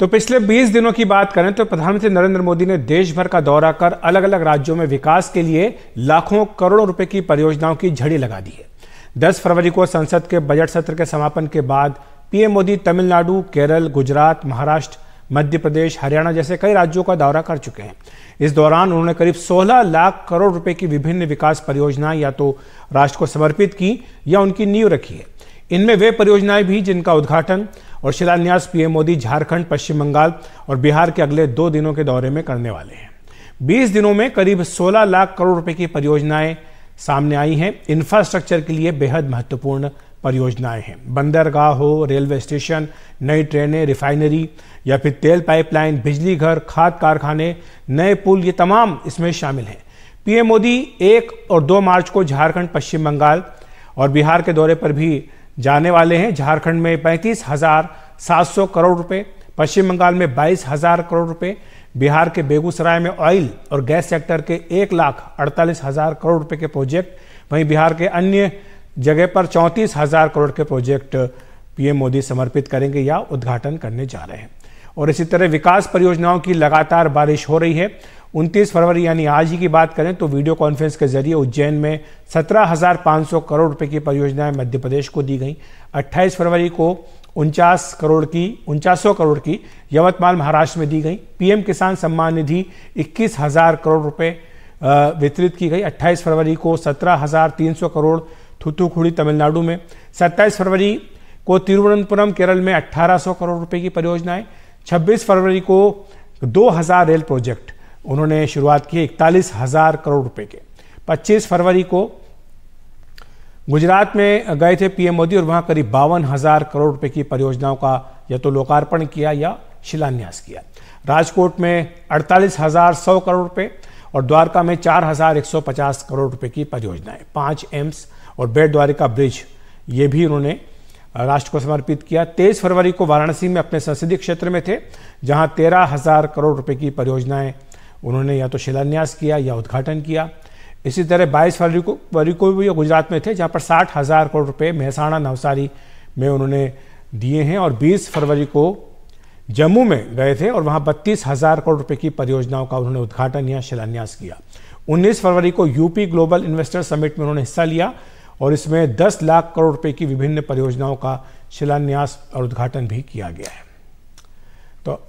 तो पिछले 20 दिनों की बात करें तो प्रधानमंत्री नरेंद्र मोदी ने देश भर का दौरा कर अलग अलग राज्यों में विकास के लिए लाखों करोड़ों रुपए की परियोजनाओं की झड़ी लगा दी है 10 फरवरी को संसद के बजट सत्र के समापन के बाद पीएम मोदी तमिलनाडु केरल गुजरात महाराष्ट्र मध्य प्रदेश हरियाणा जैसे कई राज्यों का दौरा कर चुके हैं इस दौरान उन्होंने करीब 16 लाख करोड़ रुपए की विभिन्न विकास परियोजनाएं या तो राष्ट्र को समर्पित की या उनकी नींव रखी है इनमें वे परियोजनाएं भी जिनका उद्घाटन और शिलान्यास पीएम मोदी झारखंड पश्चिम बंगाल और बिहार के अगले दो दिनों के दौरे में करने वाले हैं 20 दिनों में करीब 16 लाख करोड़ रुपए की परियोजनाएं सामने आई हैं इंफ्रास्ट्रक्चर के लिए बेहद महत्वपूर्ण परियोजनाएं हैं बंदरगाह हो रेलवे स्टेशन नई ट्रेनें रिफाइनरी या फिर तेल पाइपलाइन बिजली घर खाद कारखाने नए पुल ये तमाम इसमें शामिल हैं पीएम मोदी एक और दो मार्च को झारखंड पश्चिम बंगाल और बिहार के दौरे पर भी जाने वाले हैं झारखंड में पैंतीस हजार सात सौ करोड़ रुपए पश्चिम बंगाल में बाईस हजार करोड़ रुपए बिहार के बेगूसराय में ऑयल और गैस सेक्टर के एक लाख अड़तालीस हजार करोड़ रुपए के प्रोजेक्ट वहीं बिहार के अन्य जगह पर चौंतीस हजार करोड़ के प्रोजेक्ट पीएम मोदी समर्पित करेंगे या उद्घाटन करने जा रहे हैं और इसी तरह विकास परियोजनाओं की लगातार बारिश हो रही है उनतीस फरवरी यानी आज ही की बात करें तो वीडियो कॉन्फ्रेंस के जरिए उज्जैन में 17,500 करोड़ रुपए की परियोजनाएं मध्य प्रदेश को दी गई 28 फरवरी को उनचास करोड़ की उनचास करोड़ की यवतमाल महाराष्ट्र में दी गई पीएम किसान सम्मान निधि इक्कीस हज़ार करोड़ रुपए वितरित की गई 28 फरवरी को 17,300 करोड़ थुथुखुड़ी तमिलनाडु में 27 फरवरी को तिरुवनंतपुरम केरल में 1800 करोड़ रुपए की परियोजनाएं 26 फरवरी को 2000 रेल प्रोजेक्ट उन्होंने शुरुआत की इकतालीस हज़ार करोड़ रुपए के 25 फरवरी को गुजरात में गए थे पीएम मोदी और वहां करीब बावन हज़ार करोड़ रुपए की परियोजनाओं का या तो लोकार्पण किया या शिलान्यास किया राजकोट में अड़तालीस हज़ार सौ करोड़ रुपए और द्वारका में चार हज़ार एक सौ पचास करोड़ रुपए की परियोजनाएं पांच एम्स और बेट द्वारिका ब्रिज ये भी उन्होंने राष्ट्र को समर्पित किया तेईस फरवरी को वाराणसी में अपने संसदीय क्षेत्र में थे जहां तेरह हज़ार करोड़ रुपए की परियोजनाएं उन्होंने या तो शिलान्यास किया या उद्घाटन किया इसी तरह बाईस फरवरी को फरवरी को भी गुजरात में थे जहाँ पर साठ हज़ार करोड़ रुपये महसाणा नवसारी में उन्होंने दिए हैं और बीस फरवरी को जम्मू में गए थे और वहाँ बत्तीस हज़ार करोड़ रुपये की परियोजनाओं का उन्होंने उद्घाटन या शिलान्यास किया 19 फरवरी को यूपी ग्लोबल इन्वेस्टर समिट में उन्होंने हिस्सा लिया और इसमें 10 लाख करोड़ रुपये की विभिन्न परियोजनाओं का शिलान्यास और उद्घाटन भी किया गया है तो